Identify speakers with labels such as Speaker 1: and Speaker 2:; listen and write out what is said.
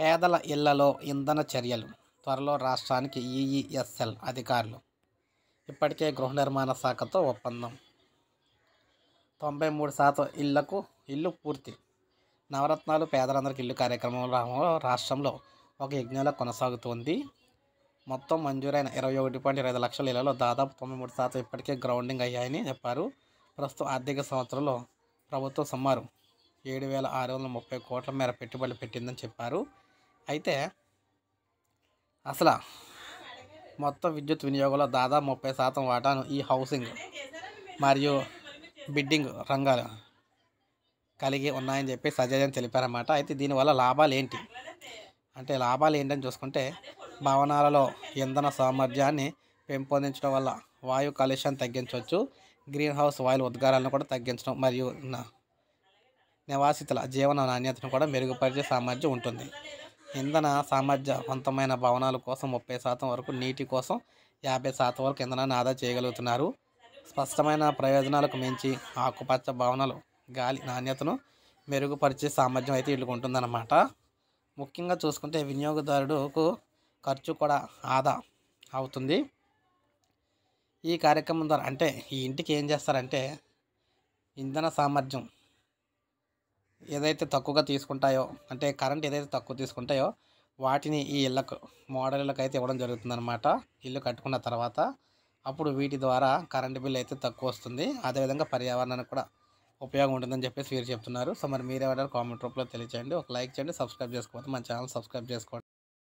Speaker 1: పేదల ఇళ్లలో ఇంధన చర్యలు త్వరలో రాష్ట్రానికి ఈఈఎస్ఎల్ అధికారులు ఇప్పటికే గృహ నిర్మాణ శాఖతో ఒప్పందం తొంభై మూడు శాతం ఇళ్లకు ఇల్లు పూర్తి నవరత్నాలు పేదలందరికీ ఇల్లు కార్యక్రమంలో రాష్ట్రంలో ఒక యజ్ఞంలో కొనసాగుతోంది మొత్తం మంజూరైన ఇరవై ఒకటి పాయింట్ ఇరవై ఐదు లక్షల ఇళ్లలో దాదాపు తొంభై మూడు శాతం ఇప్పటికే గ్రౌండింగ్ అయ్యాయని చెప్పారు ప్రస్తుతం ఆర్థిక సంవత్సరంలో ప్రభుత్వం సుమారు ఏడు వేల ఆరు వందల ముప్పై కోట్ల మేర పెట్టుబడులు పెట్టిందని చెప్పారు అయితే అసలు మొత్తం విద్యుత్ వినియోగంలో దాదాపు ముప్పై శాతం వాటాను ఈ హౌసింగ్ మరియు బిడ్డింగ్ రంగాలు కలిగి ఉన్నాయని చెప్పి సజయన్ తెలిపారన్నమాట అయితే దీనివల్ల లాభాలు ఏంటి అంటే లాభాలు ఏంటని చూసుకుంటే భవనాలలో ఇంధన సామర్థ్యాన్ని పెంపొందించడం వల్ల వాయు కాలుష్యాన్ని తగ్గించవచ్చు గ్రీన్ హౌస్ వాయుల ఉద్గారాలను కూడా తగ్గించడం మరియు నివాసితుల జీవన నాణ్యతను కూడా మెరుగుపరిచే సామర్థ్యం ఉంటుంది ఇంధన సామర్థ్యవంతమైన భవనాల కోసం ముప్పై శాతం వరకు నీటి కోసం యాభై శాతం వరకు ఇంధనాన్ని ఆదా చేయగలుగుతున్నారు స్పష్టమైన ప్రయోజనాలకు మించి ఆకుపచ్చ భవనాలు గాలి నాణ్యతను మెరుగుపరిచే సామర్థ్యం అయితే వీళ్ళకి ఉంటుందన్నమాట ముఖ్యంగా చూసుకుంటే వినియోగదారుడుకు ఖర్చు కూడా ఆదా అవుతుంది ఈ కార్యక్రమం ద్వారా అంటే ఈ ఇంటికి ఏం చేస్తారంటే ఇంధన సామర్థ్యం ఏదైతే తక్కువగా తీసుకుంటాయో అంటే కరెంట్ ఏదైతే తక్కువ తీసుకుంటాయో వాటిని ఈ ఇళ్ళకు మోడల్ ఇళ్ళకు అయితే ఇవ్వడం జరుగుతుందనమాట ఇల్లు కట్టుకున్న తర్వాత అప్పుడు వీటి ద్వారా కరెంటు బిల్ అయితే తక్కువ వస్తుంది అదేవిధంగా పర్యావరణానికి కూడా ఉపయోగం ఉంటుందని చెప్పేసి వీరు చెప్తున్నారు సో మరి ఎవరైనా కామెంట్ రూపంలో తెలియచేయండి ఒక లైక్ చేయండి సబ్స్క్రైబ్ చేసుకోవద్దు మన ఛానల్ సబ్స్క్రైబ్ చేసుకోండి